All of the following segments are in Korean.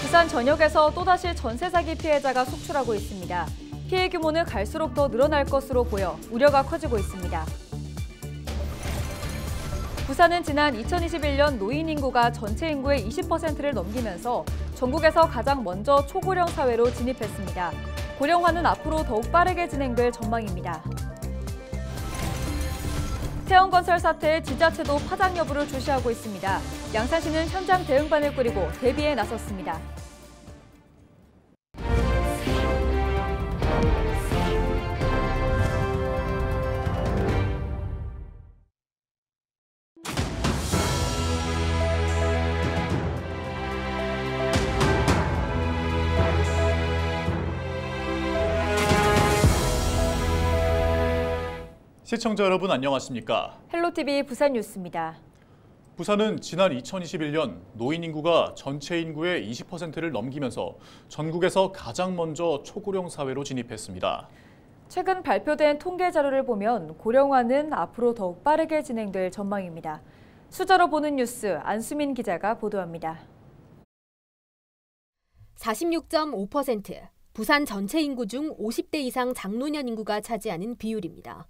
부산 전역에서 또다시 전세 사기 피해자가 속출하고 있습니다. 피해 규모는 갈수록 더 늘어날 것으로 보여 우려가 커지고 있습니다. 부산은 지난 2021년 노인 인구가 전체 인구의 20%를 넘기면서 전국에서 가장 먼저 초고령 사회로 진입했습니다. 고령화는 앞으로 더욱 빠르게 진행될 전망입니다. 태원건설 사태에 지자체도 파장 여부를 주시하고 있습니다. 양산시는 현장 대응반을 꾸리고 대비에 나섰습니다. 시청자 여러분 안녕하십니까? 헬로티비 부산 뉴스입니다. 부산은 지난 2021년 노인 인구가 전체 인구의 20%를 넘기면서 전국에서 가장 먼저 초고령 사회로 진입했습니다. 최근 발표된 통계 자료를 보면 고령화는 앞으로 더욱 빠르게 진행될 전망입니다. 수저로 보는 뉴스 안수민 기자가 보도합니다. 46.5% 부산 전체 인구 중 50대 이상 장노년 인구가 차지하는 비율입니다.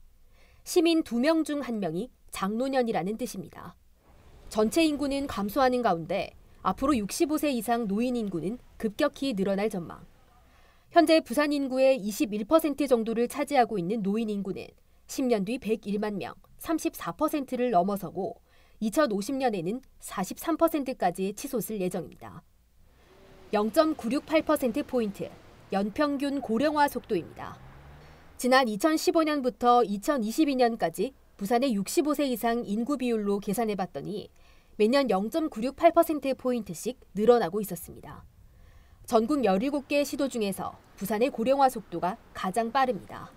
시민 2명 중 1명이 장노년이라는 뜻입니다. 전체 인구는 감소하는 가운데 앞으로 65세 이상 노인 인구는 급격히 늘어날 전망. 현재 부산 인구의 21% 정도를 차지하고 있는 노인 인구는 10년 뒤 101만 명, 34%를 넘어서고 2050년에는 43%까지 치솟을 예정입니다. 0.968%포인트, 연평균 고령화 속도입니다. 지난 2015년부터 2022년까지 부산의 65세 이상 인구 비율로 계산해 봤더니 매년 0.968%포인트씩 늘어나고 있었습니다. 전국 17개 시도 중에서 부산의 고령화 속도가 가장 빠릅니다.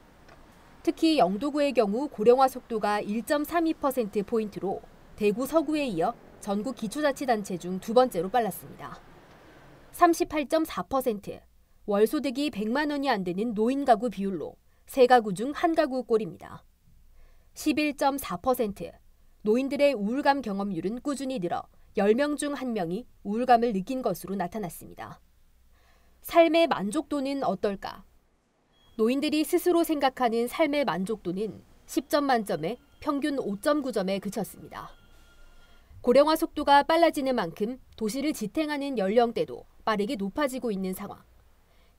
특히 영도구의 경우 고령화 속도가 1.32%포인트로 대구 서구에 이어 전국 기초자치단체 중 두 번째로 빨랐습니다. 38.4%, 월소득이 100만 원이 안 되는 노인 가구 비율로 세가구중한가구 꼴입니다. 11.4%, 노인들의 우울감 경험률은 꾸준히 늘어 10명 중 1명이 우울감을 느낀 것으로 나타났습니다. 삶의 만족도는 어떨까? 노인들이 스스로 생각하는 삶의 만족도는 10점 만점에 평균 5.9점에 그쳤습니다. 고령화 속도가 빨라지는 만큼 도시를 지탱하는 연령대도 빠르게 높아지고 있는 상황.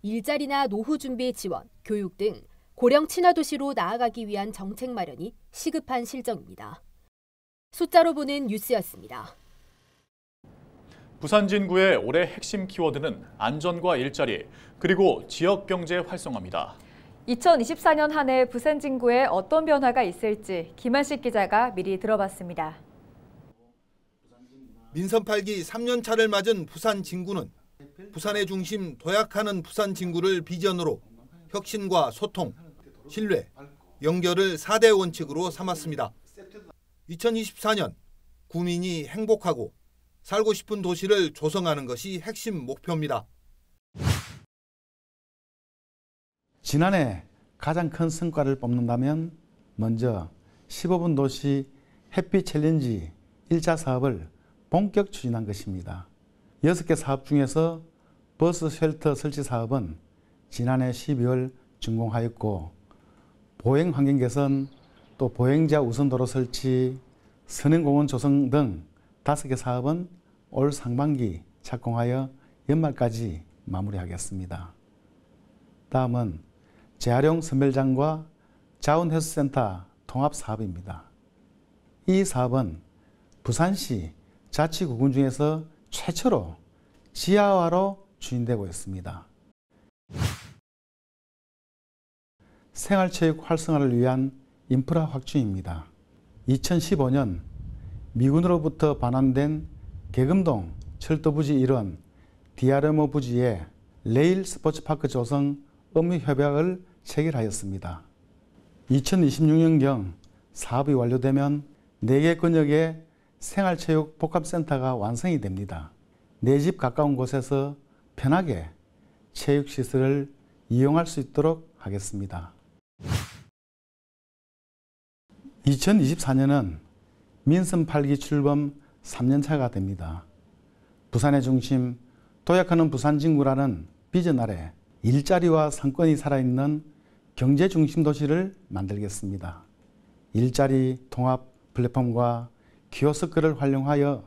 일자리나 노후 준비 지원, 교육 등 고령 친화도시로 나아가기 위한 정책 마련이 시급한 실정입니다. 숫자로 보는 뉴스였습니다. 부산 진구의 올해 핵심 키워드는 안전과 일자리, 그리고 지역경제 활성화입니다. 2024년 한 해 부산 진구에 어떤 변화가 있을지 김한식 기자가 미리 들어봤습니다. 민선 8기 3년차를 맞은 부산 진구는 부산의 중심 도약하는 부산 진구를 비전으로 혁신과 소통, 신뢰, 연결을 4대 원칙으로 삼았습니다. 2024년 구민이 행복하고 살고 싶은 도시를 조성하는 것이 핵심 목표입니다. 지난해 가장 큰 성과를 뽑는다면 먼저 15분 도시 햇빛 챌린지 1차 사업을 본격 추진한 것입니다. 6개 사업 중에서 버스 쉘터 설치 사업은 지난해 12월 준공하였고 보행 환경 개선, 또 보행자 우선도로 설치, 선행공원 조성 등 다섯 개 사업은 올 상반기 착공하여 연말까지 마무리하겠습니다. 다음은 재활용 선별장과 자원해수센터 통합 사업입니다. 이 사업은 부산시 자치구군 중에서 최초로 지하화로 추진되고 있습니다. 생활체육 활성화를 위한 인프라 확충입니다. 2015년 미군으로부터 반환된 개금동 철도부지 1원 디아르모 부지에 레일 스포츠파크 조성 업무 협약을 체결하였습니다. 2026년경 사업이 완료되면 4개 권역의 생활체육 복합센터가 완성이 됩니다. 내집 네 가까운 곳에서 편하게 체육시설을 이용할 수 있도록 하겠습니다. 2024년은 민선 8기 출범 3년차가 됩니다. 부산의 중심, 도약하는 부산진구라는 비전 아래 일자리와 상권이 살아있는 경제 중심 도시를 만들겠습니다. 일자리 통합 플랫폼과 키오스크를 활용하여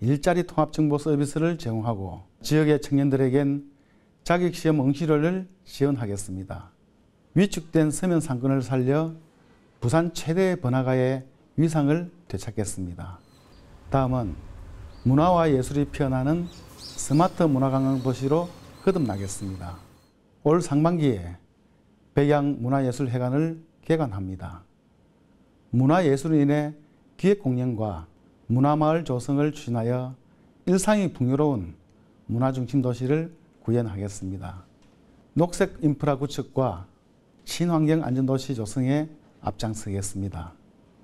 일자리 통합 정보 서비스를 제공하고 지역의 청년들에겐 자격시험 응시료를 지원하겠습니다. 위축된 서면 상권을 살려 부산 최대 번화가의 위상을 되찾겠습니다. 다음은 문화와 예술이 피어나는 스마트 문화관광 도시로 거듭나겠습니다. 올 상반기에 백양 문화예술회관을 개관합니다. 문화예술인의 기획공연과 문화마을 조성을 추진하여 일상이 풍요로운 문화중심 도시를 구현하겠습니다. 녹색 인프라 구축과 친환경 안전도시 조성에 앞장서겠습니다.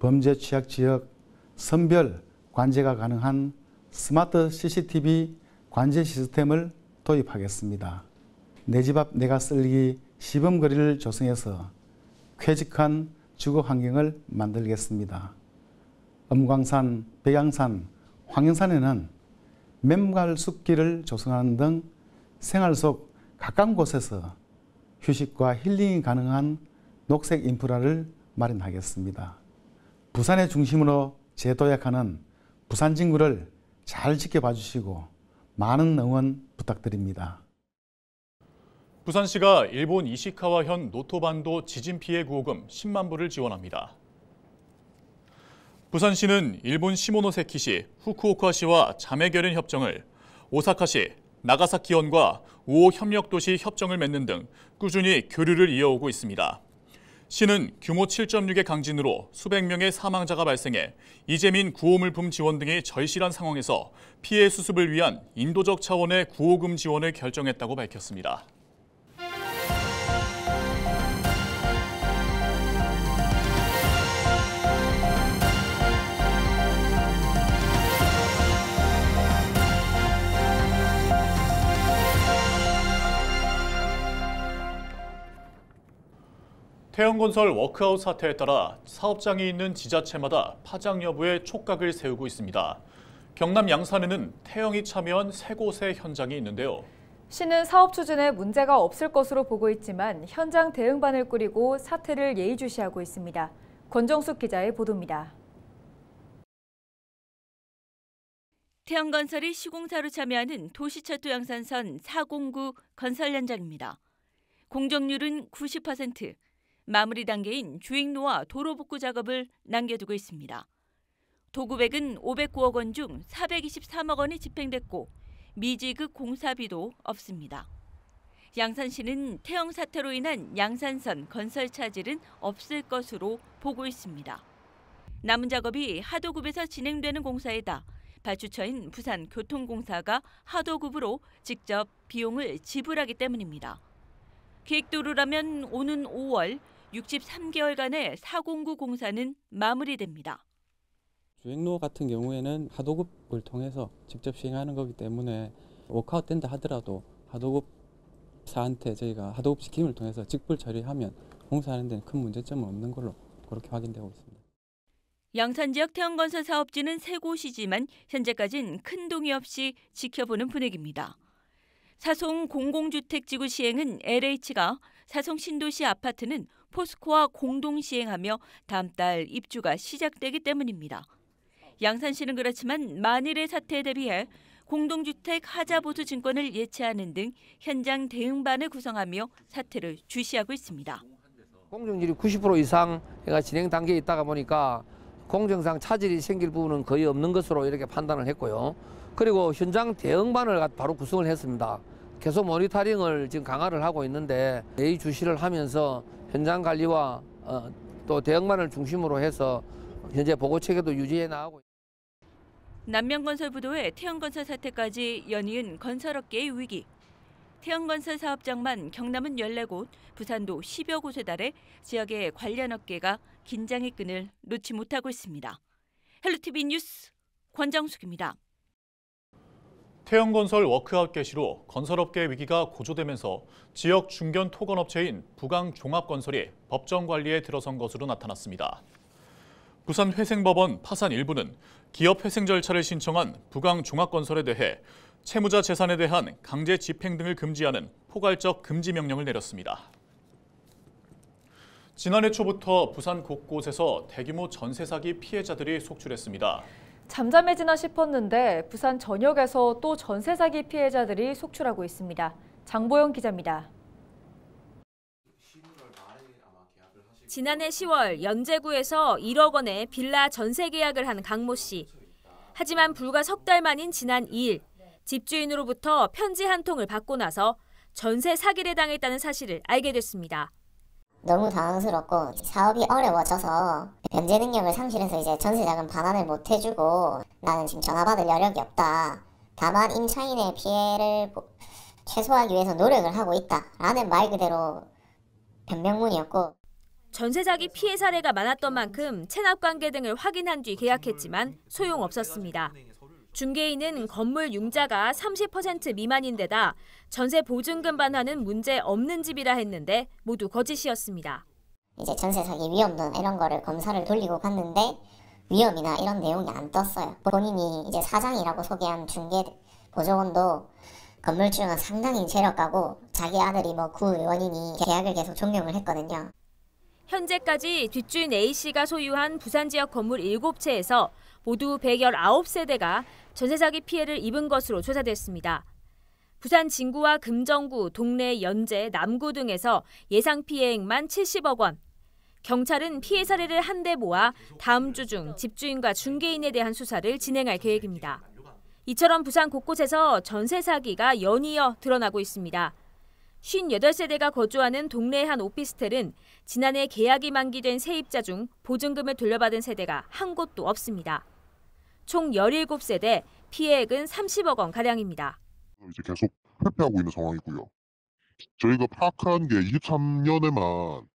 범죄 취약 지역 선별 관제가 가능한 스마트 CCTV 관제 시스템을 도입하겠습니다. 내 집 앞 내가 쓸기 시범거리를 조성해서 쾌적한 주거 환경을 만들겠습니다. 음광산, 백양산, 황영산에는 맨발 숲길을 조성하는 등 생활 속 가까운 곳에서 휴식과 힐링이 가능한 녹색 인프라를 마련하겠습니다. 부산의 중심으로 재도약하는 부산 진구를 잘 지켜봐 주시고 많은 응원 부탁드립니다. 부산시가 일본 이시카와현 노토반도 지진 피해 구호금 10만 불을 지원합니다. 부산시는 일본 시모노세키시, 후쿠오카시와 자매결연 협정을, 오사카시, 나가사키현과 우호 협력도시 협정을 맺는 등 꾸준히 교류를 이어오고 있습니다. 시는 규모 7.6의 강진으로 수백 명의 사망자가 발생해 이재민 구호물품 지원 등의 절실한 상황에서 피해 수습을 위한 인도적 차원의 구호금 지원을 결정했다고 밝혔습니다. 태양건설 워크아웃 사태에 따라 사업장이 있는 지자체마다 파장 여부에 촉각을 세우고 있습니다. 경남 양산에는 태영이 참여한 세 곳의 현장이 있는데요. 시는 사업 추진에 문제가 없을 것으로 보고 있지만 현장 대응반을 꾸리고 사태를 예의주시하고 있습니다. 권정숙 기자의 보도입니다. 태양건설이 시공사로 참여하는 도시철도 양산선 409 건설 현장입니다. 공정률은 90%, 마무리 단계인 주행로와 도로 복구 작업을 남겨두고 있습니다. 도구백은 509억 원 중 423억 원이 집행됐고 미지급 공사비도 없습니다. 양산시는 태형 사태로 인한 양산선 건설 차질은 없을 것으로 보고 있습니다. 남은 작업이 하도급에서 진행되는 공사에다 발주처인 부산교통공사가 하도급으로 직접 비용을 지불하기 때문입니다. 계획도로라면 오는 5월 63개월간의 409 공사는 마무리됩니다. 주행로 같은 경우에는 하도급을 통해서 직접 시행하는 거기 때문에 워크아웃 된다 하더라도 하도급사한테 저희가 하도급 지킴을 통해서 직불 처리하면 공사하는 데는 큰 문제점은 없는 걸로 그렇게 확인되고 있습니다. 양산 지역 태양건설 사업지는 세 곳이지만 현재까지는 큰 동의 없이 지켜보는 분위기입니다. 사송 공공주택지구 시행은 LH가 사성 신도시 아파트는 포스코와 공동 시행하며 다음 달 입주가 시작되기 때문입니다. 양산시는 그렇지만 만일의 사태에 대비해 공동주택 하자보수 증권을 예치하는 등 현장 대응반을 구성하며 사태를 주시하고 있습니다. 공정률이 90% 이상가 해 진행 단계에 있다가 보니까 공정상 차질이 생길 부분은 거의 없는 것으로 이렇게 판단을 했고요. 그리고 현장 대응반을 바로 구성을 했습니다. 계속 모니터링을 지금 강화를 하고 있는데 예의 주시를 하면서 현장 관리와 어, 또 대응만을 중심으로 해서 현재 보고 체계도 유지해 나가고 있습 남면건설부도의 태양건설 사태까지 연이은 건설업계의 위기. 태양건설 사업장만 경남은 14곳, 부산도 10여 곳에 달해 지역의 관련 업계가 긴장의 끈을 놓지 못하고 있습니다. 헬로티비 뉴스 권정숙입니다. 태형건설 워크아웃 개시로 건설업계 위기가 고조되면서 지역 중견 토건업체인 부강종합건설이 법정 관리에 들어선 것으로 나타났습니다. 부산회생법원 파산 일부는 기업 회생 절차를 신청한 부강종합건설에 대해 채무자 재산에 대한 강제 집행 등을 금지하는 포괄적 금지 명령을 내렸습니다. 지난해 초부터 부산 곳곳에서 대규모 전세 사기 피해자들이 속출했습니다. 잠잠해지나 싶었는데 부산 전역에서 또 전세 사기 피해자들이 속출하고 있습니다. 장보영 기자입니다. 지난해 10월 연제구에서 1억 원의 빌라 전세 계약을 한 강모 씨. 하지만 불과 석 달 만인 지난 2일 집주인으로부터 편지 한 통을 받고 나서 전세 사기를 당했다는 사실을 알게 됐습니다. 너무 당황스럽고 사업이 어려워져서 변제 능력을 상실해서 이제 전세자금 반환을 못 해주고 나는 지금 전화 받을 여력이 없다. 다만 임차인의 피해를 최소화하기 위해서 노력을 하고 있다라는 말 그대로 변명문이었고 전세자기 피해 사례가 많았던 만큼 체납 관계 등을 확인한 뒤 계약했지만 소용없었습니다. 중개인은 건물 융자가 30% 미만인데다 전세 보증금 반환은 문제 없는 집이라 했는데 모두 거짓이었습니다. 이제 전세 사기 위험론 이런 거를 검사를 돌리고 봤는데 위험이나 이런 내용이 안 떴어요. 본인이 이제 사장이라고 소개한 중개 보조원도 건물주는 상당히 재력가고 자기 아들이 뭐 구의원이니 계약을 계속 종용을 했거든요. 현재까지 뒷주인 A씨가 소유한 부산 지역 건물 7채에서 모두 119세대가 전세 사기 피해를 입은 것으로 조사됐습니다. 부산 진구와 금정구, 동래, 연제, 남구 등에서 예상 피해액만 70억 원. 경찰은 피해 사례를 한데 모아 다음 주 중 집주인과 중개인에 대한 수사를 진행할 계획입니다. 이처럼 부산 곳곳에서 전세 사기가 연이어 드러나고 있습니다. 58세대가 거주하는 동래의한 오피스텔은 지난해 계약이 만기된 세입자 중 보증금을 돌려받은 세대가 한 곳도 없습니다. 총 17세대 피해액은 30억 원가량입니다. 이제 계속 회피하고 있는 상황이고요. 저희가 파악한 게 23년에만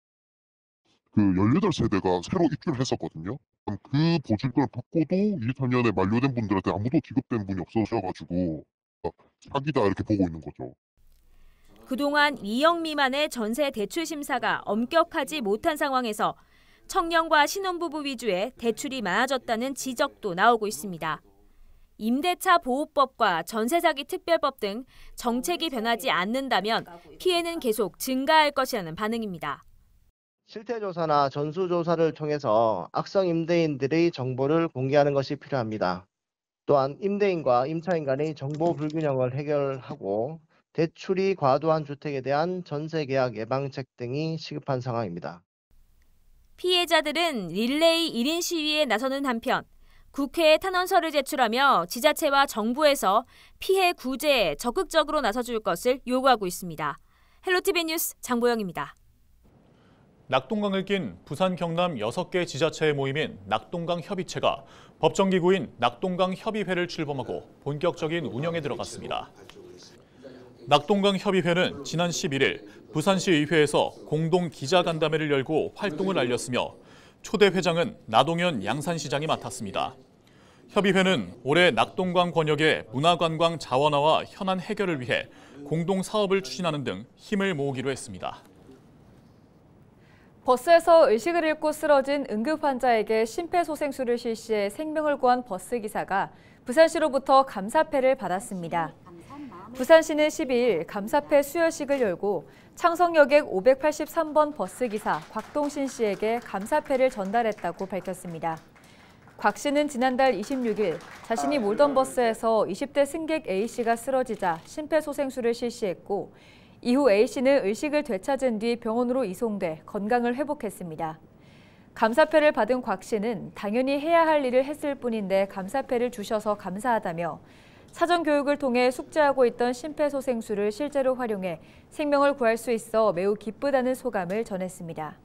그 18세대가 새로 입주를 했었거든요. 그 보증금을 받고도 23년에 만료된 분들한테 아무도 지급된 분이 없어져가지고 사기다 이렇게 보고 있는 거죠. 그동안 2억 미만의 전세 대출 심사가 엄격하지 못한 상황에서 청년과 신혼부부 위주의 대출이 많아졌다는 지적도 나오고 있습니다. 임대차 보호법과 전세사기 특별법 등 정책이 변하지 않는다면 피해는 계속 증가할 것이라는 반응입니다. 실태조사나 전수조사를 통해서 악성 임대인들의 정보를 공개하는 것이 필요합니다. 또한 임대인과 임차인 간의 정보 불균형을 해결하고 대출이 과도한 주택에 대한 전세 계약 예방책 등이 시급한 상황입니다. 피해자들은 릴레이 1인 시위에 나서는 한편 국회에 탄원서를 제출하며 지자체와 정부에서 피해 구제에 적극적으로 나서줄 것을 요구하고 있습니다. 헬로티비 뉴스 장보영입니다. 낙동강을 낀 부산 경남 6개 지자체의 모임인 낙동강 협의체가 법정기구인 낙동강 협의회를 출범하고 본격적인 운영에 들어갔습니다. 낙동강 협의회는 지난 11일 부산시의회에서 공동 기자간담회를 열고 활동을 알렸으며 초대 회장은 나동현 양산시장이 맡았습니다. 협의회는 올해 낙동강 권역의 문화관광 자원화와 현안 해결을 위해 공동 사업을 추진하는 등 힘을 모으기로 했습니다. 버스에서 의식을 잃고 쓰러진 응급 환자에게 심폐소생술을 실시해 생명을 구한 버스 기사가 부산시로부터 감사패를 받았습니다. 부산시는 12일 감사패 수여식을 열고 창성여객 583번 버스기사 곽동신 씨에게 감사패를 전달했다고 밝혔습니다. 곽 씨는 지난달 26일 자신이 아, 몰던 버스에서 20대 승객 A 씨가 쓰러지자 심폐소생술을 실시했고 이후 A 씨는 의식을 되찾은 뒤 병원으로 이송돼 건강을 회복했습니다. 감사패를 받은 곽 씨는 당연히 해야 할 일을 했을 뿐인데 감사패를 주셔서 감사하다며 사전 교육을 통해 숙제하고 있던 심폐소생술을 실제로 활용해 생명을 구할 수 있어 매우 기쁘다는 소감을 전했습니다.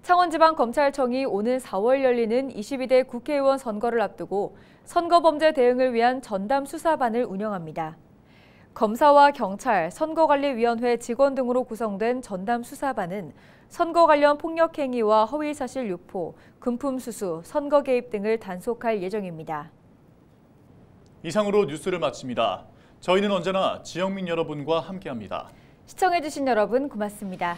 창원지방검찰청이 오는 4월 열리는 22대 국회의원 선거를 앞두고 선거범죄 대응을 위한 전담 수사반을 운영합니다. 검사와 경찰, 선거관리위원회 직원 등으로 구성된 전담 수사반은 선거 관련 폭력 행위와 허위 사실 유포, 금품 수수, 선거 개입 등을 단속할 예정입니다. 이상으로 뉴스를 마칩니다. 저희는 언제나 지영민 여러분과 함께합니다. 시청해주신 여러분 고맙습니다.